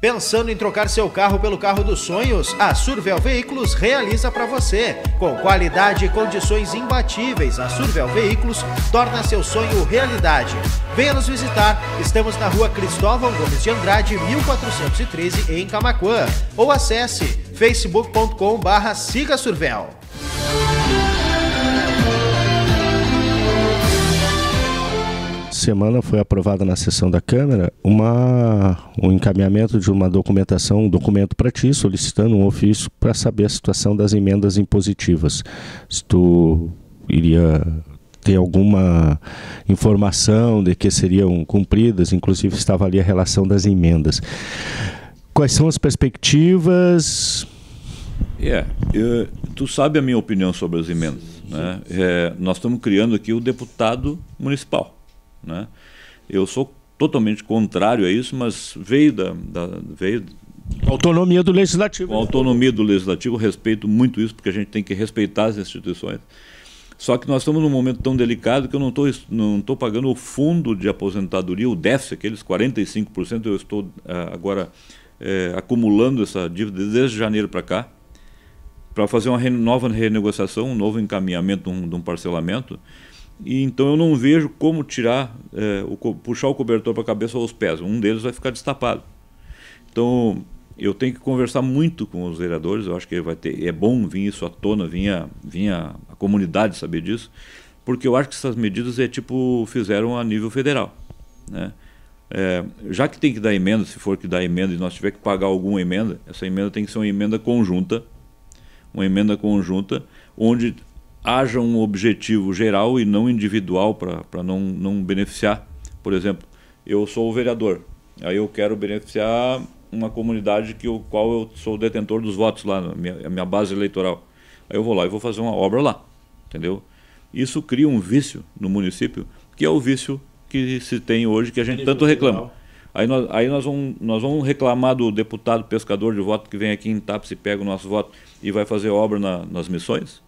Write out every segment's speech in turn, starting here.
Pensando em trocar seu carro pelo carro dos sonhos? A Survel Veículos realiza para você. Com qualidade e condições imbatíveis, a Survel Veículos torna seu sonho realidade. Venha nos visitar. Estamos na rua Cristóvão Gomes de Andrade, 1413, em Camacuã. Ou acesse facebook.com barra Siga Survel. semana foi aprovada na sessão da Câmara uma, um encaminhamento de uma documentação, um documento para ti, solicitando um ofício para saber a situação das emendas impositivas. Se tu iria ter alguma informação de que seriam cumpridas, inclusive estava ali a relação das emendas. Quais são as perspectivas? É, tu sabe a minha opinião sobre as emendas. Né? É, nós estamos criando aqui o deputado municipal. Né? Eu sou totalmente contrário a isso, mas veio da. da veio autonomia do legislativo. autonomia do legislativo, respeito muito isso, porque a gente tem que respeitar as instituições. Só que nós estamos num momento tão delicado que eu não estou não tô pagando o fundo de aposentadoria, o déficit, aqueles 45%, eu estou eh, agora eh, acumulando essa dívida desde janeiro para cá, para fazer uma nova renegociação, um novo encaminhamento de um, de um parcelamento e então eu não vejo como tirar, é, o, puxar o cobertor para a cabeça ou os pés. Um deles vai ficar destapado. Então eu tenho que conversar muito com os vereadores. Eu acho que vai ter, é bom vir isso à tona, vir a, vir a, a comunidade saber disso, porque eu acho que essas medidas é tipo fizeram a nível federal, né? É, já que tem que dar emenda, se for que dar emenda e nós tiver que pagar alguma emenda, essa emenda tem que ser uma emenda conjunta, uma emenda conjunta onde haja um objetivo geral e não individual para não, não beneficiar. Por exemplo, eu sou o vereador, aí eu quero beneficiar uma comunidade que o qual eu sou detentor dos votos lá, a minha, minha base eleitoral. Aí eu vou lá e vou fazer uma obra lá, entendeu? Isso cria um vício no município, que é o vício que se tem hoje, que a gente tanto reclama. Aí nós, aí nós, vamos, nós vamos reclamar do deputado pescador de voto que vem aqui em Taps e pega o nosso voto e vai fazer obra na, nas missões?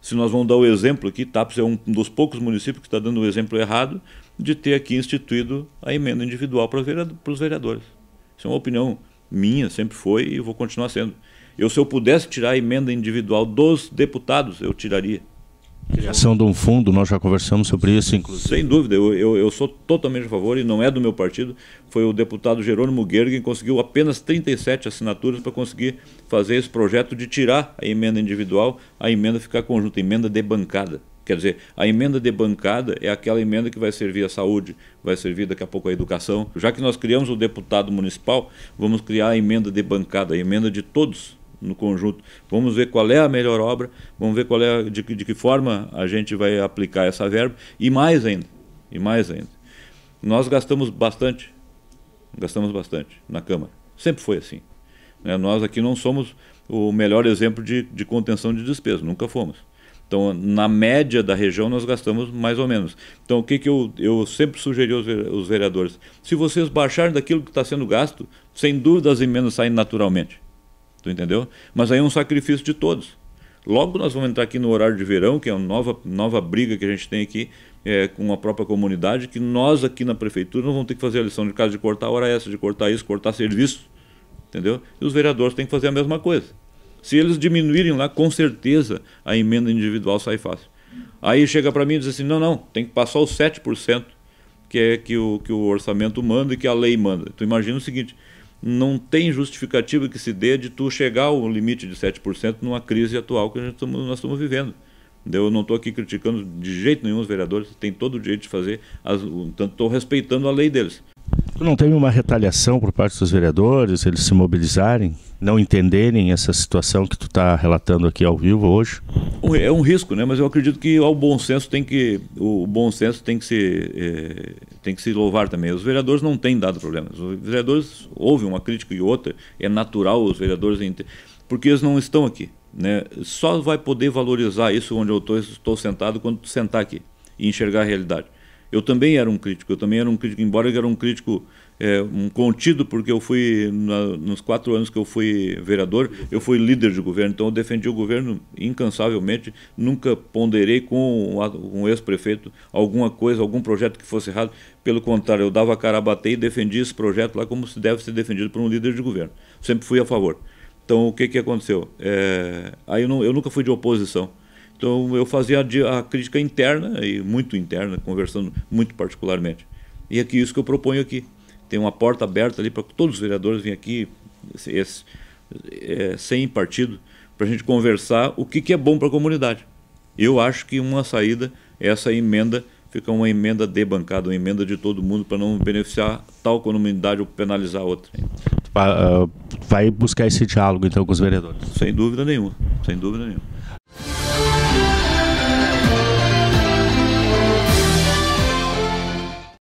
se nós vamos dar o exemplo aqui, TAPS é um dos poucos municípios que está dando o exemplo errado de ter aqui instituído a emenda individual para os vereadores. Isso é uma opinião minha, sempre foi e vou continuar sendo. Eu, se eu pudesse tirar a emenda individual dos deputados, eu tiraria. Criação de um fundo, nós já conversamos sobre isso, inclusive. Sem dúvida, eu, eu, eu, sou totalmente a favor e não é do meu partido. Foi o deputado Jerônimo Guerra que conseguiu apenas 37 assinaturas para conseguir fazer esse projeto de tirar a emenda individual, a emenda ficar conjunta, emenda de bancada. Quer dizer, a emenda de bancada é aquela emenda que vai servir à saúde, vai servir daqui a pouco à educação. Já que nós criamos o deputado municipal, vamos criar a emenda de bancada, a emenda de todos no conjunto. Vamos ver qual é a melhor obra, vamos ver qual é a, de, de que forma a gente vai aplicar essa verba e mais ainda, e mais ainda. Nós gastamos bastante, gastamos bastante na Câmara. Sempre foi assim. Né? Nós aqui não somos o melhor exemplo de, de contenção de despesa, nunca fomos. Então, na média da região, nós gastamos mais ou menos. Então, o que, que eu, eu sempre sugeri aos vereadores? Se vocês baixarem daquilo que está sendo gasto, sem dúvida as emendas saem naturalmente. Tu entendeu? Mas aí é um sacrifício de todos. Logo nós vamos entrar aqui no horário de verão, que é uma nova, nova briga que a gente tem aqui é, com a própria comunidade, que nós aqui na prefeitura não vamos ter que fazer a lição de casa de cortar hora é essa, de cortar isso, cortar serviço, entendeu? E os vereadores têm que fazer a mesma coisa. Se eles diminuírem lá, com certeza a emenda individual sai fácil. Aí chega para mim e diz assim, não, não, tem que passar os 7%, que é que o, que o orçamento manda e que a lei manda. Tu imagina o seguinte, não tem justificativa que se dê de tu chegar ao limite de 7% numa crise atual que a gente tamo, nós estamos vivendo. Eu não estou aqui criticando de jeito nenhum os vereadores, tem todo o direito de fazer, as, tanto estou respeitando a lei deles. Não teve uma retaliação por parte dos vereadores, eles se mobilizarem? não entenderem essa situação que tu está relatando aqui ao vivo hoje? É um risco, né? Mas eu acredito que o bom senso tem que o bom senso tem que se é, tem que se louvar também. Os vereadores não têm dado problemas. Os vereadores houve uma crítica e outra. É natural os vereadores porque eles não estão aqui, né? Só vai poder valorizar isso onde eu estou sentado quando tu sentar aqui e enxergar a realidade. Eu também era um crítico, eu também era um crítico, embora eu era um crítico é, um contido, porque eu fui, na, nos quatro anos que eu fui vereador, eu fui líder de governo, então eu defendi o governo incansavelmente, nunca ponderei com um ex-prefeito alguma coisa, algum projeto que fosse errado, pelo contrário, eu dava a cara a bater e defendia esse projeto lá como se deve ser defendido por um líder de governo. Sempre fui a favor. Então, o que, que aconteceu? É, aí eu, não, eu nunca fui de oposição. Então eu fazia a, crítica interna e muito interna, conversando muito particularmente. E é que isso que eu proponho aqui. Tem uma porta aberta ali para que todos os vereadores venham aqui, esse, esse, é, sem partido, para a gente conversar o que, que é bom para a comunidade. Eu acho que uma saída é essa emenda, fica uma emenda de bancada, uma emenda de todo mundo para não beneficiar tal comunidade ou penalizar outra. Ah, vai buscar esse diálogo então com os vereadores? Sem dúvida nenhuma, sem dúvida nenhuma.